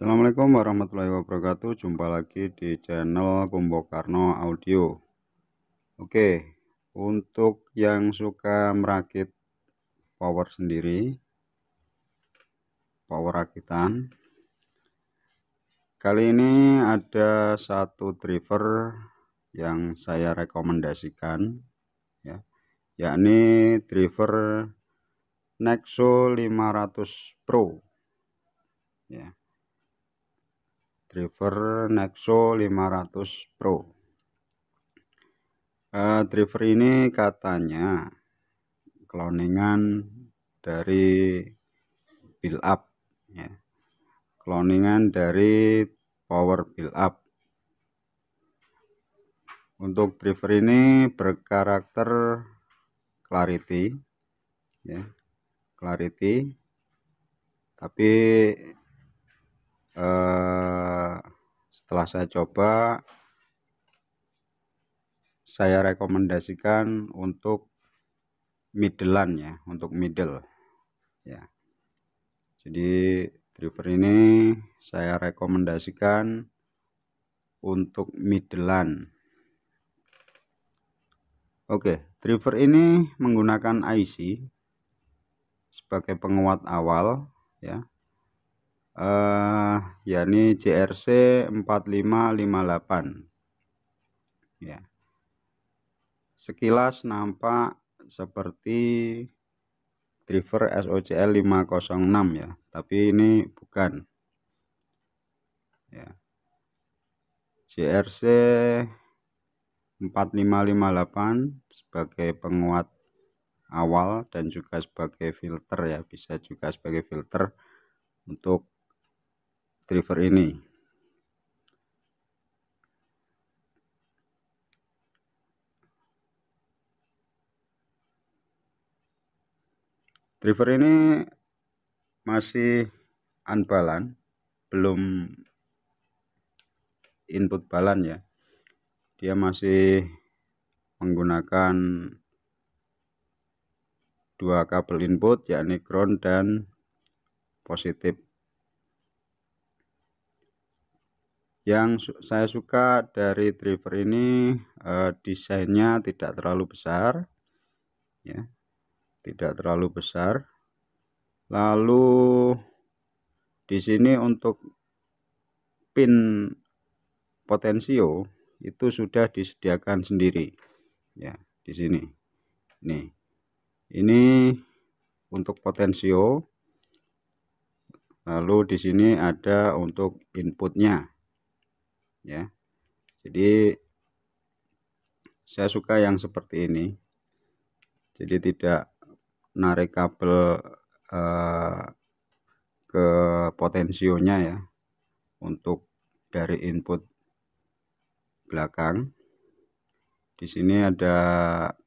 Assalamualaikum warahmatullahi wabarakatuh Jumpa lagi di channel Kumbokarno Audio Oke Untuk yang suka merakit Power sendiri Power rakitan Kali ini ada satu driver Yang saya rekomendasikan ya Yakni driver Nexo 500 Pro Ya driver Nexo 500 Pro uh, eh, driver ini katanya cloningan dari build up ya cloningan dari power build up untuk driver ini berkarakter clarity ya clarity tapi eh, setelah saya coba saya rekomendasikan untuk middlean ya untuk middle ya jadi driver ini saya rekomendasikan untuk middlean oke driver ini menggunakan IC sebagai penguat awal ya eh yakni CRC 4558 ya sekilas nampak seperti driver SOCL 506 ya tapi ini bukan ya CRC 4558 sebagai penguat awal dan juga sebagai filter ya bisa juga sebagai filter untuk driver ini driver ini masih unbalan belum input balan ya dia masih menggunakan dua kabel input yakni ground dan positif yang saya suka dari driver ini eh, desainnya tidak terlalu besar ya tidak terlalu besar lalu di sini untuk pin potensio itu sudah disediakan sendiri ya di sini nih ini untuk potensio lalu di sini ada untuk inputnya ya jadi saya suka yang seperti ini jadi tidak narik kabel uh, ke potensionya ya untuk dari input belakang di sini ada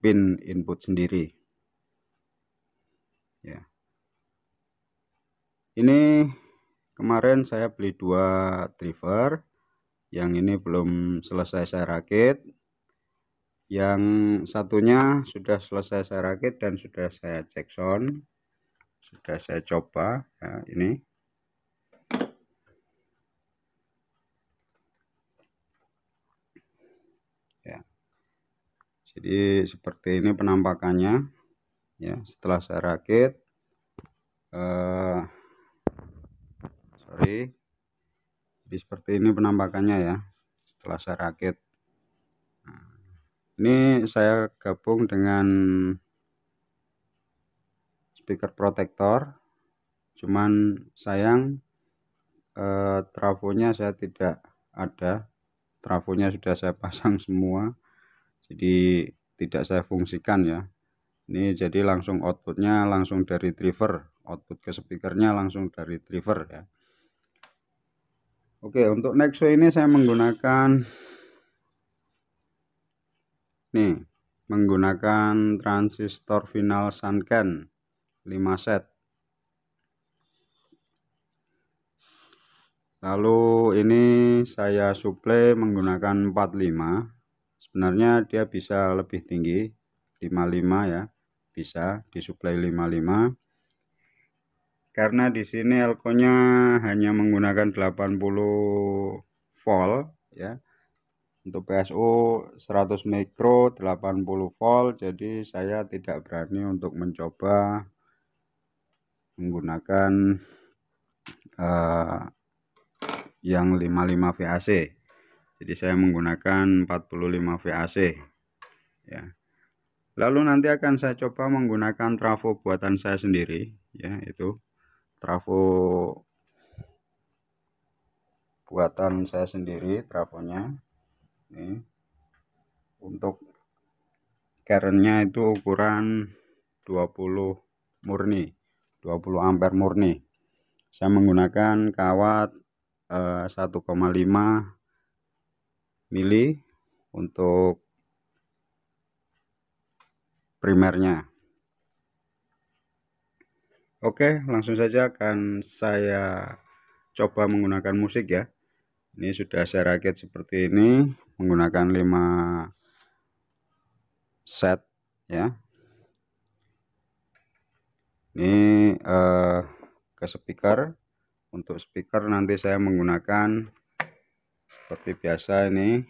pin input sendiri ya ini kemarin saya beli dua driver yang ini belum selesai saya rakit yang satunya sudah selesai saya rakit dan sudah saya cek sound sudah saya coba ya, ini ya jadi seperti ini penampakannya ya setelah saya rakit eh, sorry jadi seperti ini penampakannya ya setelah saya rakit nah, ini saya gabung dengan speaker protector cuman sayang eh, trafonya saya tidak ada trafonya sudah saya pasang semua jadi tidak saya fungsikan ya ini jadi langsung outputnya langsung dari driver output ke speakernya langsung dari driver ya Oke, untuk Nexo ini saya menggunakan nih, menggunakan transistor final Sunken 5 set. Lalu ini saya suplai menggunakan 45. Sebenarnya dia bisa lebih tinggi, 55 ya. Bisa disuplai 55 karena di sini elkonya hanya menggunakan 80 volt ya untuk PSU 100 mikro 80 volt jadi saya tidak berani untuk mencoba menggunakan uh, yang 55 VAC jadi saya menggunakan 45 VAC ya lalu nanti akan saya coba menggunakan trafo buatan saya sendiri ya itu trafo buatan saya sendiri trafonya ini untuk kerennya itu ukuran 20 murni 20 ampere murni saya menggunakan kawat eh, 1,5 mili untuk primernya Oke, langsung saja akan saya coba menggunakan musik ya. Ini sudah saya rakit seperti ini menggunakan 5 set ya. Ini eh, ke speaker. Untuk speaker nanti saya menggunakan seperti biasa ini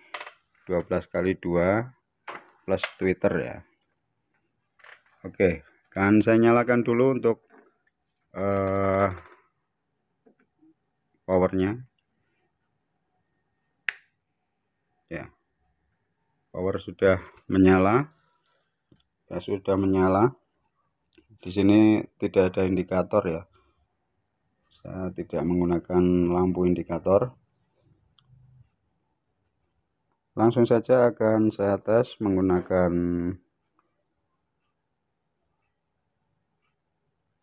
12 kali 2 plus Twitter ya. Oke, kan saya nyalakan dulu untuk uh, powernya ya power sudah menyala ya sudah menyala di sini tidak ada indikator ya saya tidak menggunakan lampu indikator langsung saja akan saya tes menggunakan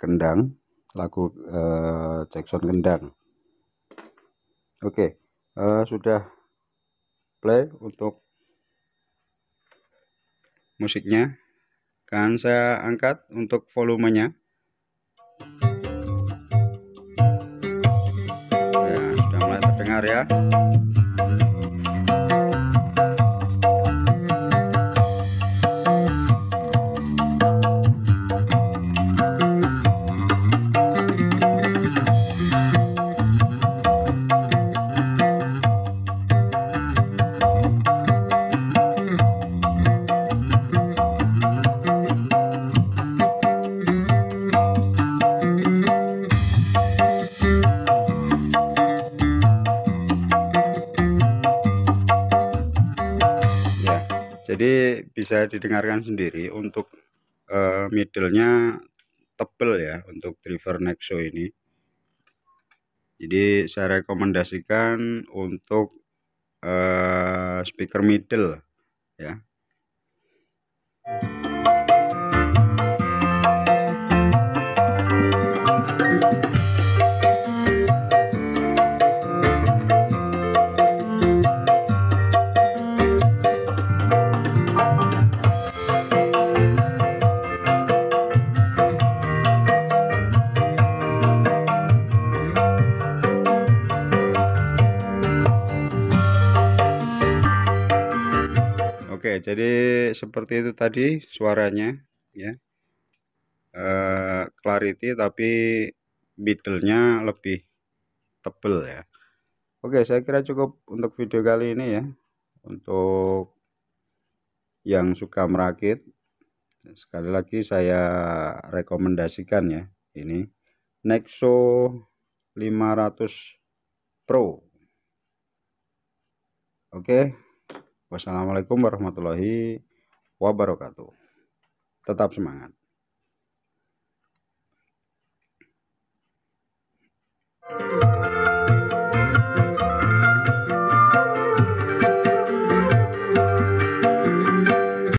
kendang lagu uh, Jackson Gendang oke okay, eh, sudah play untuk musiknya Kan saya angkat untuk volumenya ya sudah mulai terdengar ya bisa didengarkan sendiri untuk uh, middlenya tebel ya untuk driver Nexo ini jadi saya rekomendasikan untuk uh, speaker middle ya Oke, jadi seperti itu tadi suaranya ya. Uh, clarity tapi middle-nya lebih tebel ya. Oke, saya kira cukup untuk video kali ini ya. Untuk yang suka merakit sekali lagi saya rekomendasikan ya ini Nexo 500 Pro. Oke. Okay. Wassalamualaikum warahmatullahi wabarakatuh. Tetap semangat.